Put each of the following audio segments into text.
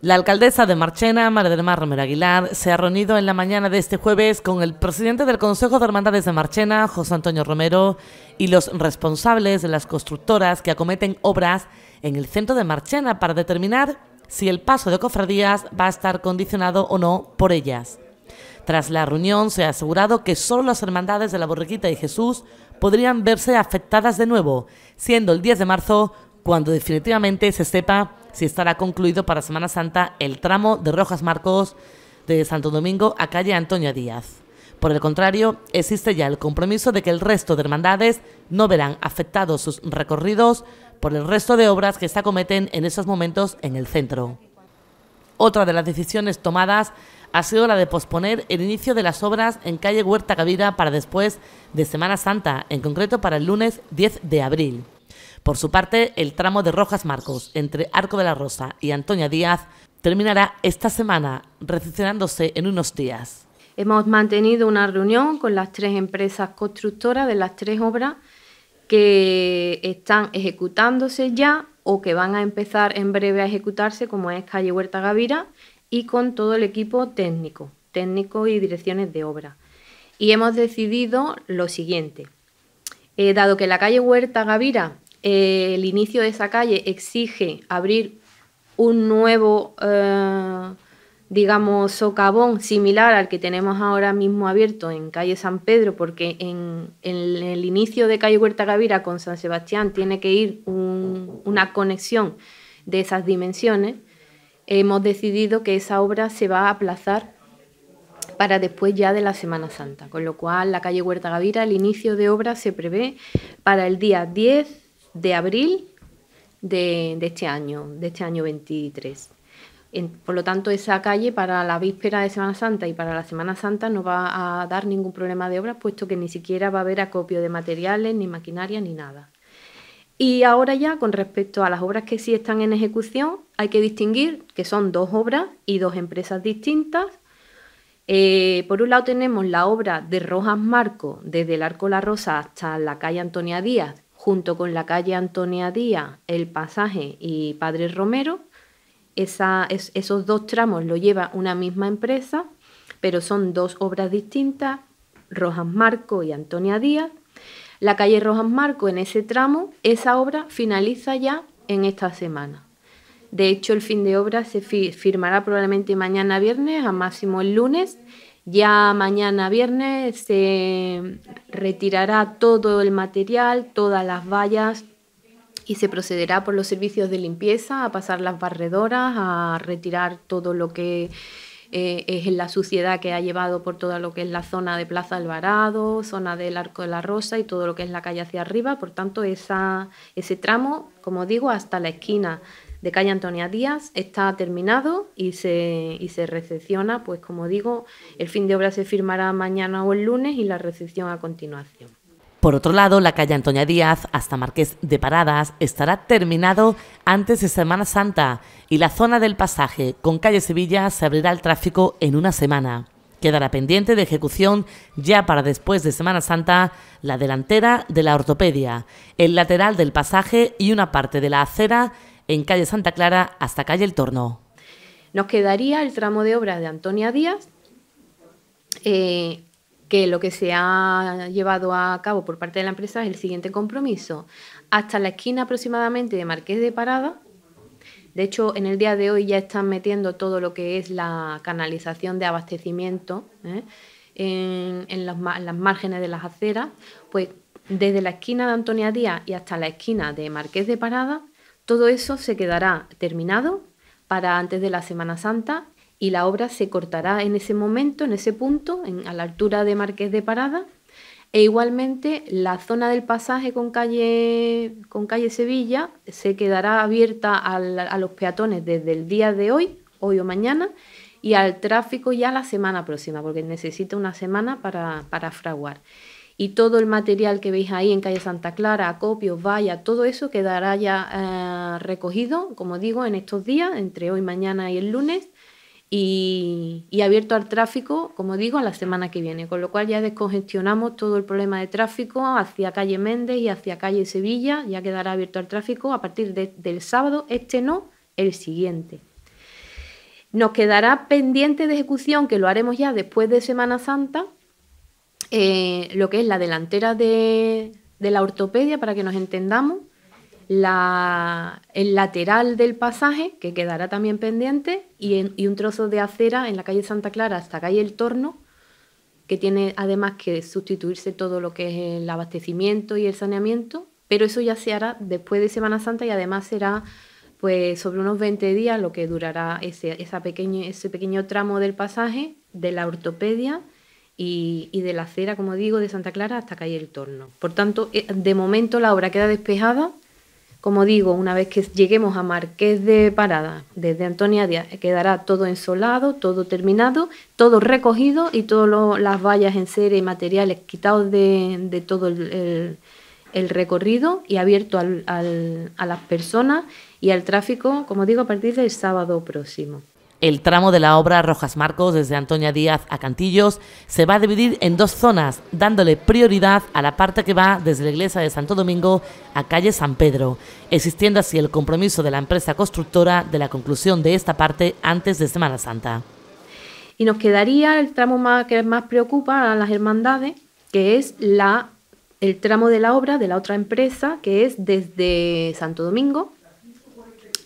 La alcaldesa de Marchena, María del Mar Romero Aguilar, se ha reunido en la mañana de este jueves con el presidente del Consejo de Hermandades de Marchena, José Antonio Romero, y los responsables de las constructoras que acometen obras en el centro de Marchena para determinar si el paso de cofradías va a estar condicionado o no por ellas. Tras la reunión se ha asegurado que solo las hermandades de la Borriquita y Jesús podrían verse afectadas de nuevo, siendo el 10 de marzo cuando definitivamente se sepa si estará concluido para Semana Santa el tramo de Rojas Marcos de Santo Domingo a calle Antonio Díaz. Por el contrario, existe ya el compromiso de que el resto de hermandades no verán afectados sus recorridos por el resto de obras que se acometen en esos momentos en el centro. Otra de las decisiones tomadas ha sido la de posponer el inicio de las obras en calle Huerta Gavira para después de Semana Santa, en concreto para el lunes 10 de abril. Por su parte, el tramo de Rojas Marcos entre Arco de la Rosa y Antonia Díaz terminará esta semana, recepcionándose en unos días. Hemos mantenido una reunión con las tres empresas constructoras de las tres obras que están ejecutándose ya o que van a empezar en breve a ejecutarse, como es Calle Huerta Gavira, y con todo el equipo técnico, técnico y direcciones de obra. Y hemos decidido lo siguiente. Eh, dado que la calle Huerta Gavira el inicio de esa calle exige abrir un nuevo, eh, digamos, socavón similar al que tenemos ahora mismo abierto en calle San Pedro, porque en, el inicio de calle Huerta Gavira con San Sebastián tiene que ir una conexión de esas dimensiones, hemos decidido que esa obra se va a aplazar para después ya de la Semana Santa, con lo cual la calle Huerta Gavira, el inicio de obra se prevé para el día 10 de abril de, este año, de este año 23. por lo tanto, esa calle para la víspera de Semana Santa y para la Semana Santa no va a dar ningún problema de obras, puesto que ni siquiera va a haber acopio de materiales, ni maquinaria, ni nada. Y ahora ya, con respecto a las obras que sí están en ejecución, hay que distinguir que son dos obras y dos empresas distintas. Eh, por un lado tenemos la obra de Rojas Marco, desde el Arco La Rosa hasta la calle Antonia Díaz, junto con la calle Antonia Díaz, el pasaje y Padre Romero. esos dos tramos lo lleva una misma empresa, pero son dos obras distintas, Rojas Marco y Antonia Díaz. La calle Rojas Marco en ese tramo, esa obra finaliza ya en esta semana. De hecho, el fin de obra se firmará probablemente mañana viernes, a máximo el lunes, ya mañana viernes se retirará todo el material, todas las vallas y se procederá por los servicios de limpieza a pasar las barredoras, a retirar todo lo que eh, es la suciedad que ha llevado por toda lo que es la zona de Plaza Alvarado, zona del Arco de la Rosa y todo lo que es la calle hacia arriba. Por tanto, ese tramo, como digo, hasta la esquina de calle Antonia Díaz está terminado y se, recepciona, pues como digo, el fin de obra se firmará mañana o el lunes y la recepción a continuación. Por otro lado, la calle Antonia Díaz hasta Marqués de Paradas estará terminado antes de Semana Santa y la zona del pasaje con calle Sevilla se abrirá al tráfico en una semana. Quedará pendiente de ejecución ya para después de Semana Santa la delantera de la ortopedia, el lateral del pasaje y una parte de la acera en calle Santa Clara hasta calle El Torno. Nos quedaría el tramo de obra de Antonia Díaz, eh, que lo que se ha llevado a cabo por parte de la empresa es el siguiente compromiso, hasta la esquina aproximadamente de Marqués de Parada. De hecho, en el día de hoy ya están metiendo todo lo que es la canalización de abastecimiento ¿eh? en, en las márgenes de las aceras, pues desde la esquina de Antonia Díaz y hasta la esquina de Marqués de Parada todo eso se quedará terminado para antes de la Semana Santa y la obra se cortará en ese momento, en ese punto, a la altura de Marqués de Parada. E igualmente la zona del pasaje con calle, con calle Sevilla se quedará abierta a los peatones desde el día de hoy, hoy o mañana, y al tráfico ya la semana próxima, porque necesita una semana para, para fraguar y todo el material que veis ahí en calle Santa Clara, acopios, vaya todo eso quedará ya eh, recogido, como digo, en estos días, entre hoy, mañana y el lunes, y, abierto al tráfico, como digo, a la semana que viene, con lo cual ya descongestionamos todo el problema de tráfico hacia calle Méndez y hacia calle Sevilla, ya quedará abierto al tráfico a partir del sábado, este no, el siguiente. Nos quedará pendiente de ejecución, que lo haremos ya después de Semana Santa, eh, lo que es la delantera de, la ortopedia, para que nos entendamos, la, el lateral del pasaje, que quedará también pendiente, y, un trozo de acera en la calle Santa Clara hasta calle El Torno, que tiene además que sustituirse todo lo que es el abastecimiento y el saneamiento, pero eso ya se hará después de Semana Santa y además será pues sobre unos 20 días lo que durará ese, ese pequeño tramo del pasaje de la ortopedia y, de la acera, como digo, de Santa Clara hasta Calle El Torno. Por tanto, eh, de momento la obra queda despejada. Como digo, una vez que lleguemos a Marqués de Parada, desde Antonia Díaz, quedará todo ensolado, todo terminado, todo recogido y todas las vallas en serie y materiales quitados de, todo el, recorrido y abierto a las personas y al tráfico, como digo, a partir del sábado próximo. El tramo de la obra Rojas Marcos desde Antonia Díaz a Cantillos se va a dividir en dos zonas, dándole prioridad a la parte que va desde la iglesia de Santo Domingo a calle San Pedro, existiendo así el compromiso de la empresa constructora de la conclusión de esta parte antes de Semana Santa. Y nos quedaría el tramo que más preocupa a las hermandades, que es el tramo de la obra de la otra empresa, que es desde Santo Domingo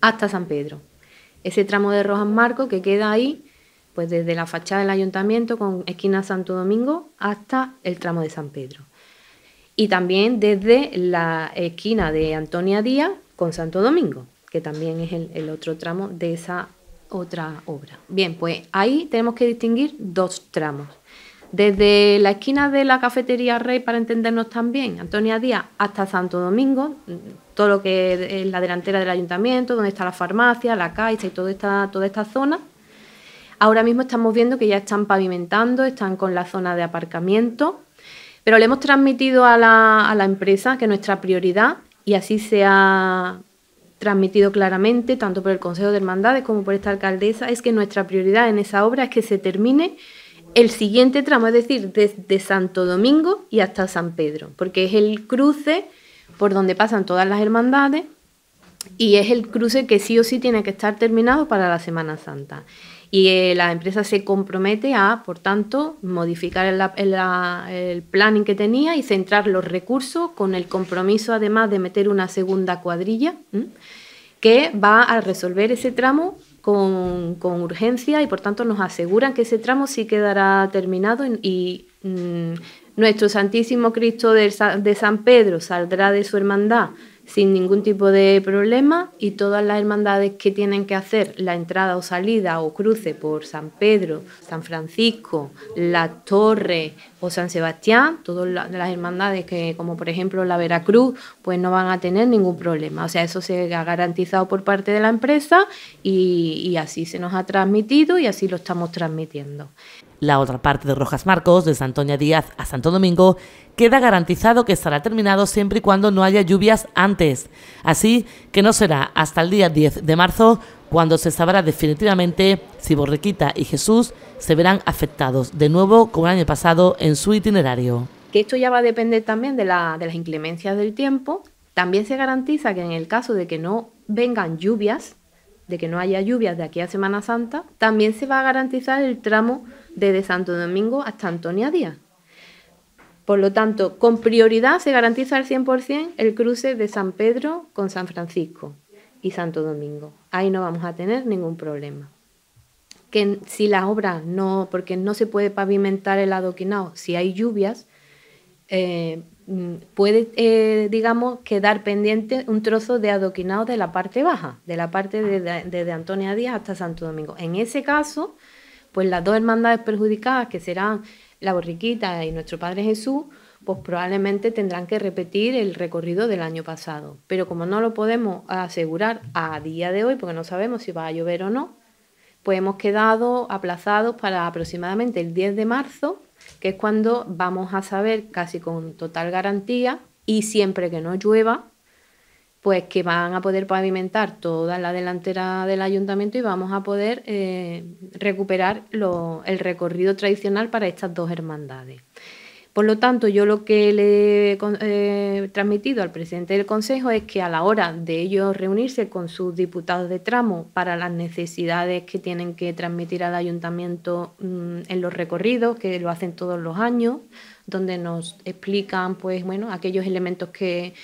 hasta San Pedro ese tramo de Rojas Marco que queda ahí, pues desde la fachada del ayuntamiento con esquina Santo Domingo hasta el tramo de San Pedro. Y también desde la esquina de Antonia Díaz con Santo Domingo, que también es el, el otro tramo de esa otra obra. Bien, pues ahí tenemos que distinguir dos tramos. Desde la esquina de la cafetería Rey, para entendernos también, Antonia Díaz hasta Santo Domingo, todo lo que es la delantera del ayuntamiento, donde está la farmacia, la caixa y toda esta, toda esta zona. Ahora mismo estamos viendo que ya están pavimentando, están con la zona de aparcamiento, pero le hemos transmitido a la, a la empresa que nuestra prioridad, y así se ha transmitido claramente, tanto por el Consejo de Hermandades como por esta alcaldesa, es que nuestra prioridad en esa obra es que se termine el siguiente tramo, es decir, desde Santo Domingo y hasta San Pedro, porque es el cruce por donde pasan todas las hermandades y es el cruce que sí o sí tiene que estar terminado para la Semana Santa. Y eh, la empresa se compromete a, por tanto, modificar el, planning que tenía y centrar los recursos con el compromiso, además, de meter una segunda cuadrilla que va a resolver ese tramo con, urgencia y, por tanto, nos aseguran que ese tramo sí quedará terminado y, mm, nuestro Santísimo Cristo de San Pedro saldrá de su hermandad sin ningún tipo de problema y todas las hermandades que tienen que hacer la entrada o salida o cruce por San Pedro, San Francisco, la Torre, o San Sebastián, todas las hermandades que, como por ejemplo la Veracruz, pues no van a tener ningún problema. O sea, eso se ha garantizado por parte de la empresa y, y así se nos ha transmitido y así lo estamos transmitiendo. La otra parte de Rojas Marcos, de Antonio Díaz a Santo Domingo, queda garantizado que estará terminado siempre y cuando no haya lluvias antes. Así que no será hasta el día 10 de marzo cuando se sabrá definitivamente si Borrequita y Jesús se verán afectados de nuevo como el año pasado en su itinerario. Que esto ya va a depender también de, de las inclemencias del tiempo. También se garantiza que en el caso de que no vengan lluvias, de que no haya lluvias de aquí a Semana Santa, también se va a garantizar el tramo desde Santo Domingo hasta Antonia Díaz. Por lo tanto, con prioridad se garantiza al 100% el cruce de San Pedro con San Francisco y Santo Domingo. Ahí no vamos a tener ningún problema. Que si las obras no, porque no se puede pavimentar el adoquinado, si hay lluvias, eh, puede, eh, digamos, quedar pendiente un trozo de adoquinado de la parte baja, de la parte desde de, de Antonia Díaz hasta Santo Domingo. En ese caso, pues las dos hermandades perjudicadas, que serán la borriquita y nuestro Padre Jesús, pues probablemente tendrán que repetir el recorrido del año pasado. Pero como no lo podemos asegurar a día de hoy, porque no sabemos si va a llover o no, pues hemos quedado aplazados para aproximadamente el 10 de marzo, que es cuando vamos a saber casi con total garantía y siempre que no llueva, pues que van a poder pavimentar toda la delantera del ayuntamiento y vamos a poder eh, recuperar el recorrido tradicional para estas dos hermandades. Por lo tanto, yo lo que le he eh, transmitido al presidente del Consejo es que a la hora de ellos reunirse con sus diputados de tramo para las necesidades que tienen que transmitir al ayuntamiento mm, en los recorridos, que lo hacen todos los años, donde nos explican pues bueno, aquellos elementos que,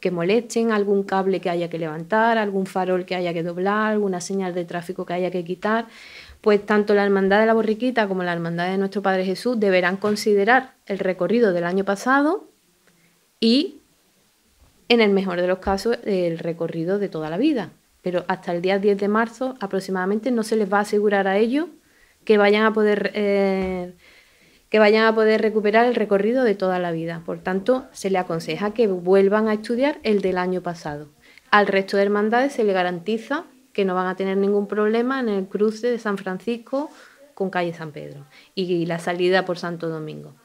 que molesten, algún cable que haya que levantar, algún farol que haya que doblar, alguna señal de tráfico que haya que quitar pues tanto la Hermandad de la Borriquita como la Hermandad de Nuestro Padre Jesús deberán considerar el recorrido del año pasado y, en el mejor de los casos, el recorrido de toda la vida. Pero hasta el día 10 de marzo aproximadamente no se les va a asegurar a ellos que vayan a poder, eh, que vayan a poder recuperar el recorrido de toda la vida. Por tanto, se les aconseja que vuelvan a estudiar el del año pasado. Al resto de hermandades se le garantiza que no van a tener ningún problema en el cruce de San Francisco con calle San Pedro y la salida por Santo Domingo.